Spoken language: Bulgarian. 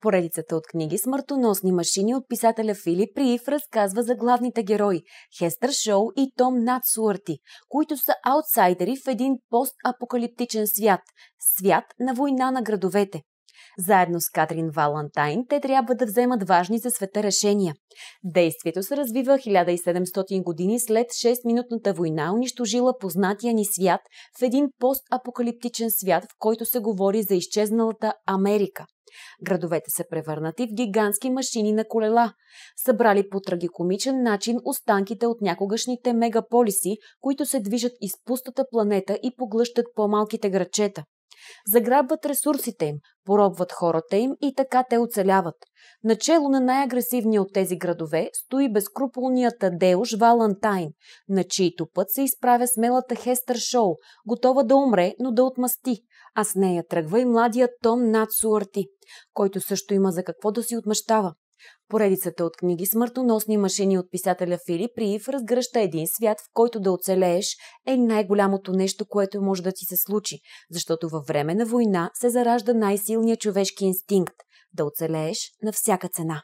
Поредицата от книги «Смъртоносни машини» от писателя Филип Риев разказва за главните герои Хестър Шоу и Том Натсуарти, които са аутсайдери в един постапокалиптичен свят – свят на война на градовете. Заедно с Катрин Валантайн те трябва да вземат важни за света решения. Действието се развива 1700 години след 6-минутната война, унищожила познатия ни свят в един постапокалиптичен свят, в който се говори за изчезналата Америка. Градовете са превърнати в гигантски машини на колела, събрали по трагикомичен начин останките от някогашните мегаполиси, които се движат из пустата планета и поглъщат по-малките грачета. Заграбват ресурсите им, поробват хората им и така те оцеляват. Начело на най-агресивния от тези градове стои безкруполният Адеуш Валантайн, на чийто път се изправя смелата Хестър Шоу, готова да умре, но да отмъсти, а с нея тръгва и младият Том Над Суарти, който също има за какво да си отмъщава. Поредицата от книги «Смъртоносни машини» от писателя Филип Риев разгръща един свят, в който да оцелееш е най-голямото нещо, което може да ти се случи, защото във време на война се заражда най-силният човешки инстинкт – да оцелееш на всяка цена.